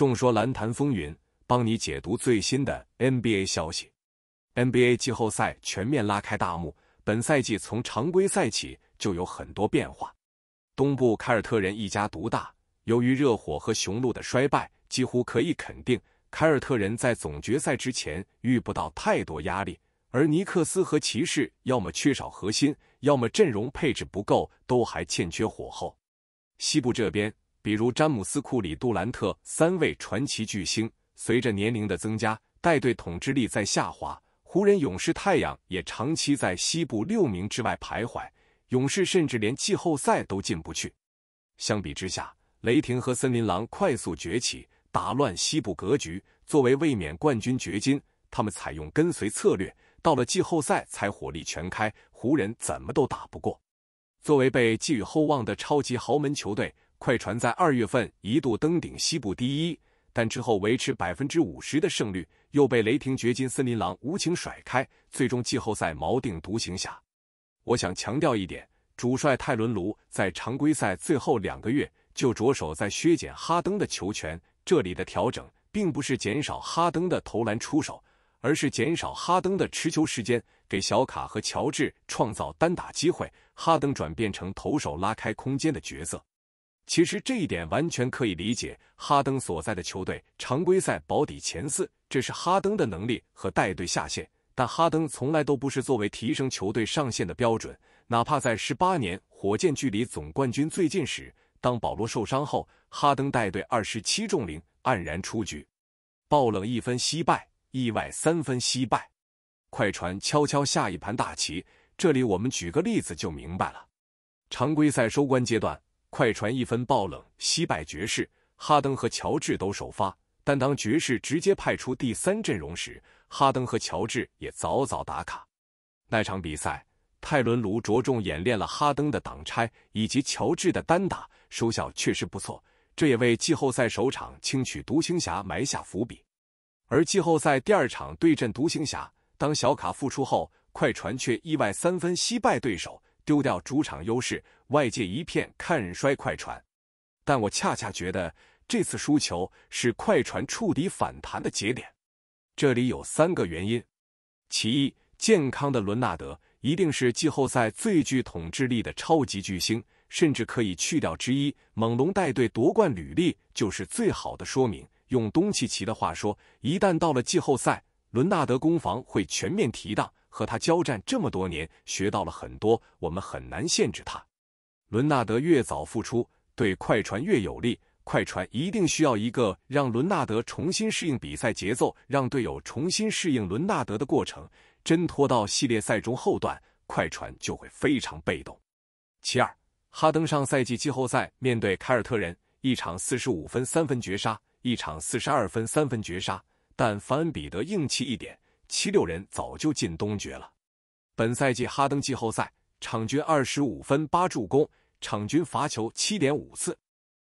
众说篮坛风云，帮你解读最新的 NBA 消息。NBA 季后赛全面拉开大幕，本赛季从常规赛起就有很多变化。东部凯尔特人一家独大，由于热火和雄鹿的衰败，几乎可以肯定，凯尔特人在总决赛之前遇不到太多压力。而尼克斯和骑士要么缺少核心，要么阵容配置不够，都还欠缺火候。西部这边。比如詹姆斯、库里、杜兰特三位传奇巨星，随着年龄的增加，带队统治力在下滑。湖人、勇士、太阳也长期在西部六名之外徘徊，勇士甚至连季后赛都进不去。相比之下，雷霆和森林狼快速崛起，打乱西部格局。作为卫冕冠军掘金，他们采用跟随策略，到了季后赛才火力全开，湖人怎么都打不过。作为被寄予厚望的超级豪门球队。快船在二月份一度登顶西部第一，但之后维持百分之五十的胜率，又被雷霆、掘金、森林狼无情甩开，最终季后赛锚定独行侠。我想强调一点，主帅泰伦卢在常规赛最后两个月就着手在削减哈登的球权。这里的调整并不是减少哈登的投篮出手，而是减少哈登的持球时间，给小卡和乔治创造单打机会。哈登转变成投手拉开空间的角色。其实这一点完全可以理解，哈登所在的球队常规赛保底前四，这是哈登的能力和带队下限。但哈登从来都不是作为提升球队上限的标准，哪怕在十八年火箭距离总冠军最近时，当保罗受伤后，哈登带队二十七中零，黯然出局，爆冷一分惜败，意外三分惜败。快船悄悄下一盘大棋，这里我们举个例子就明白了：常规赛收官阶段。快船一分爆冷惜败爵士，哈登和乔治都首发，但当爵士直接派出第三阵容时，哈登和乔治也早早打卡。那场比赛，泰伦卢着重演练了哈登的挡拆以及乔治的单打，收效确实不错，这也为季后赛首场轻取独行侠埋下伏笔。而季后赛第二场对阵独行侠，当小卡复出后，快船却意外三分惜败对手。丢掉主场优势，外界一片看衰快船，但我恰恰觉得这次输球是快船触底反弹的节点。这里有三个原因：其一，健康的伦纳德一定是季后赛最具统治力的超级巨星，甚至可以去掉之一。猛龙带队夺冠履历就是最好的说明。用东契奇的话说，一旦到了季后赛，伦纳德攻防会全面提档。和他交战这么多年，学到了很多。我们很难限制他。伦纳德越早复出，对快船越有利。快船一定需要一个让伦纳德重新适应比赛节奏，让队友重新适应伦纳德的过程。真拖到系列赛中后段，快船就会非常被动。其二，哈登上赛季季后赛面对凯尔特人，一场四十五分三分绝杀，一场四十二分三分绝杀，但凡恩比德硬气一点。七六人早就进东决了。本赛季哈登季后赛场均二十五分八助攻，场均罚球七点五次，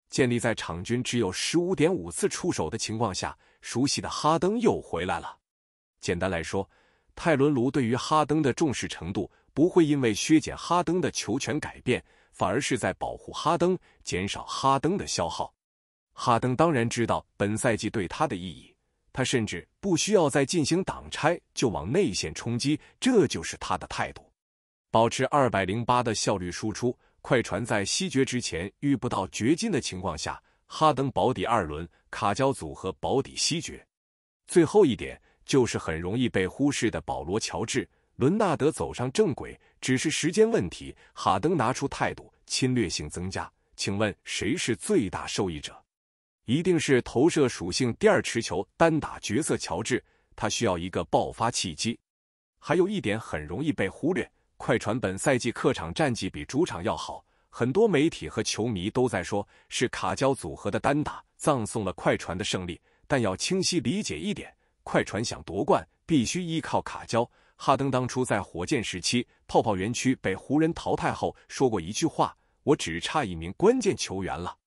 建立在场均只有十五点五次出手的情况下，熟悉的哈登又回来了。简单来说，泰伦卢对于哈登的重视程度不会因为削减哈登的球权改变，反而是在保护哈登，减少哈登的消耗。哈登当然知道本赛季对他的意义。他甚至不需要再进行挡拆，就往内线冲击，这就是他的态度。保持二百零八的效率输出，快船在西决之前遇不到掘金的情况下，哈登保底二轮，卡交组合保底西决。最后一点就是很容易被忽视的保罗乔治、伦纳德走上正轨只是时间问题，哈登拿出态度，侵略性增加。请问谁是最大受益者？一定是投射属性第二持球单打角色乔治，他需要一个爆发契机。还有一点很容易被忽略，快船本赛季客场战绩比主场要好，很多媒体和球迷都在说，是卡胶组合的单打葬送了快船的胜利。但要清晰理解一点，快船想夺冠必须依靠卡胶。哈登。当初在火箭时期，泡泡园区被湖人淘汰后说过一句话：“我只差一名关键球员了。”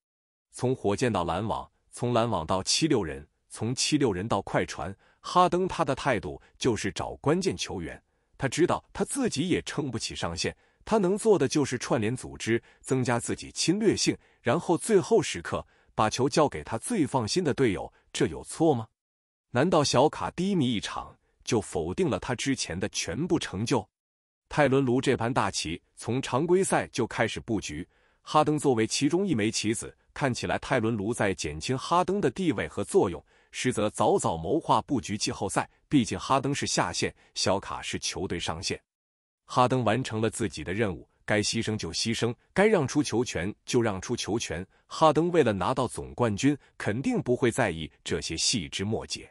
从火箭到篮网。从篮网到七六人，从七六人到快船，哈登他的态度就是找关键球员。他知道他自己也撑不起上限，他能做的就是串联组织，增加自己侵略性，然后最后时刻把球交给他最放心的队友。这有错吗？难道小卡低迷一场就否定了他之前的全部成就？泰伦卢这盘大棋从常规赛就开始布局。哈登作为其中一枚棋子，看起来泰伦卢在减轻哈登的地位和作用，实则早早谋划布局季后赛。毕竟哈登是下线，小卡是球队上线。哈登完成了自己的任务，该牺牲就牺牲，该让出球权就让出球权。哈登为了拿到总冠军，肯定不会在意这些细枝末节。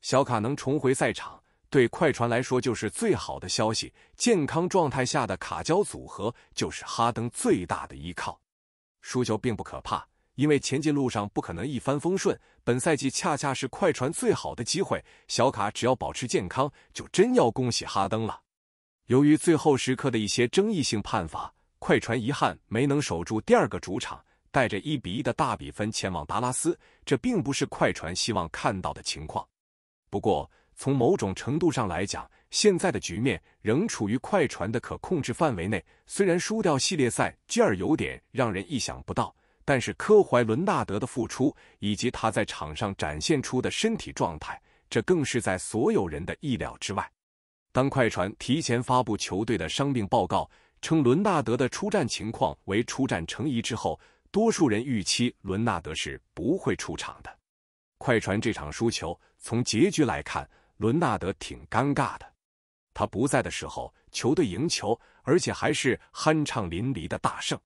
小卡能重回赛场。对快船来说就是最好的消息，健康状态下的卡交组合就是哈登最大的依靠。输球并不可怕，因为前进路上不可能一帆风顺。本赛季恰恰是快船最好的机会，小卡只要保持健康，就真要恭喜哈登了。由于最后时刻的一些争议性判罚，快船遗憾没能守住第二个主场，带着一比一的大比分前往达拉斯，这并不是快船希望看到的情况。不过，从某种程度上来讲，现在的局面仍处于快船的可控制范围内。虽然输掉系列赛，吉儿有点让人意想不到，但是科怀·伦纳德的付出以及他在场上展现出的身体状态，这更是在所有人的意料之外。当快船提前发布球队的伤病报告，称伦纳德的出战情况为出战成疑之后，多数人预期伦纳德是不会出场的。快船这场输球，从结局来看。伦纳德挺尴尬的，他不在的时候，球队赢球，而且还是酣畅淋漓的大胜。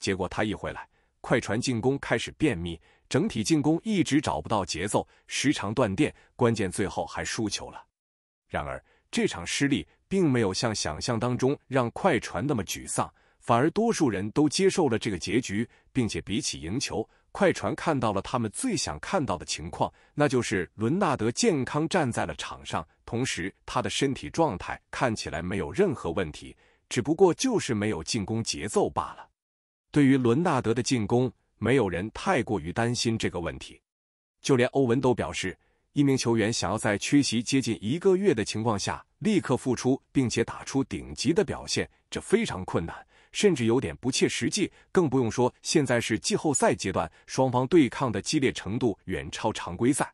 结果他一回来，快船进攻开始便秘，整体进攻一直找不到节奏，时常断电，关键最后还输球了。然而这场失利并没有像想象当中让快船那么沮丧，反而多数人都接受了这个结局，并且比起赢球。快船看到了他们最想看到的情况，那就是伦纳德健康站在了场上，同时他的身体状态看起来没有任何问题，只不过就是没有进攻节奏罢了。对于伦纳德的进攻，没有人太过于担心这个问题，就连欧文都表示，一名球员想要在缺席接近一个月的情况下立刻复出，并且打出顶级的表现，这非常困难。甚至有点不切实际，更不用说现在是季后赛阶段，双方对抗的激烈程度远超常规赛。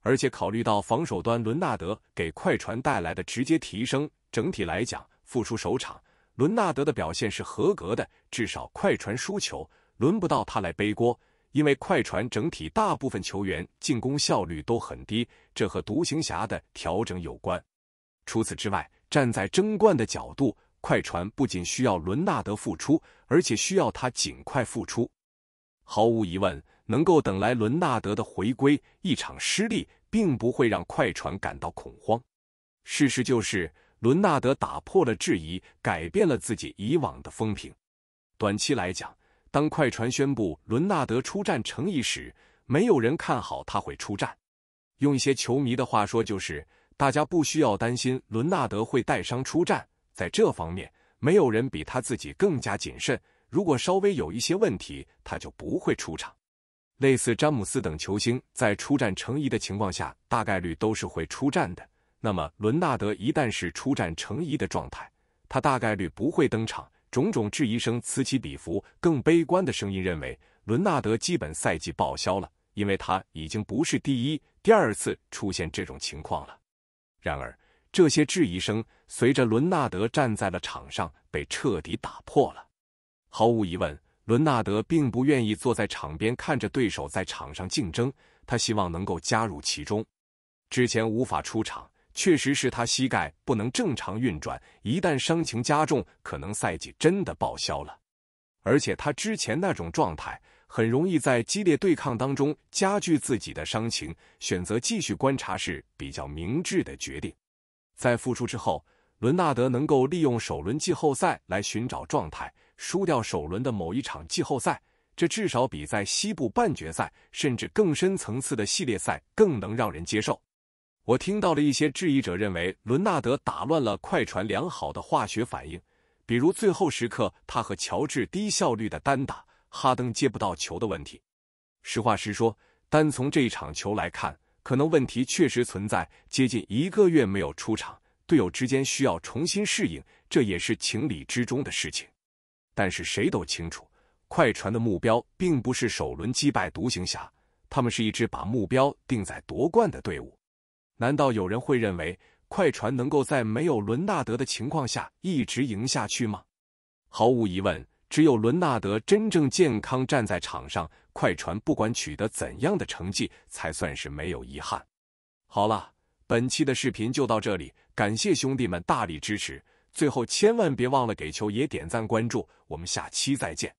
而且考虑到防守端伦纳德给快船带来的直接提升，整体来讲，复出首场伦纳德的表现是合格的，至少快船输球轮不到他来背锅，因为快船整体大部分球员进攻效率都很低，这和独行侠的调整有关。除此之外，站在争冠的角度。快船不仅需要伦纳德复出，而且需要他尽快复出。毫无疑问，能够等来伦纳德的回归，一场失利并不会让快船感到恐慌。事实就是，伦纳德打破了质疑，改变了自己以往的风评。短期来讲，当快船宣布伦纳德出战成疑时，没有人看好他会出战。用一些球迷的话说，就是大家不需要担心伦纳德会带伤出战。在这方面，没有人比他自己更加谨慎。如果稍微有一些问题，他就不会出场。类似詹姆斯等球星在出战成疑的情况下，大概率都是会出战的。那么伦纳德一旦是出战成疑的状态，他大概率不会登场。种种质疑声此起彼伏，更悲观的声音认为伦纳德基本赛季报销了，因为他已经不是第一、第二次出现这种情况了。然而，这些质疑声随着伦纳德站在了场上被彻底打破了。毫无疑问，伦纳德并不愿意坐在场边看着对手在场上竞争，他希望能够加入其中。之前无法出场，确实是他膝盖不能正常运转，一旦伤情加重，可能赛季真的报销了。而且他之前那种状态，很容易在激烈对抗当中加剧自己的伤情，选择继续观察是比较明智的决定。在复出之后，伦纳德能够利用首轮季后赛来寻找状态，输掉首轮的某一场季后赛，这至少比在西部半决赛甚至更深层次的系列赛更能让人接受。我听到了一些质疑者认为伦纳德打乱了快船良好的化学反应，比如最后时刻他和乔治低效率的单打、哈登接不到球的问题。实话实说，单从这一场球来看。可能问题确实存在，接近一个月没有出场，队友之间需要重新适应，这也是情理之中的事情。但是谁都清楚，快船的目标并不是首轮击败独行侠，他们是一支把目标定在夺冠的队伍。难道有人会认为快船能够在没有伦纳德的情况下一直赢下去吗？毫无疑问。只有伦纳德真正健康站在场上，快船不管取得怎样的成绩，才算是没有遗憾。好了，本期的视频就到这里，感谢兄弟们大力支持。最后千万别忘了给球爷点赞关注，我们下期再见。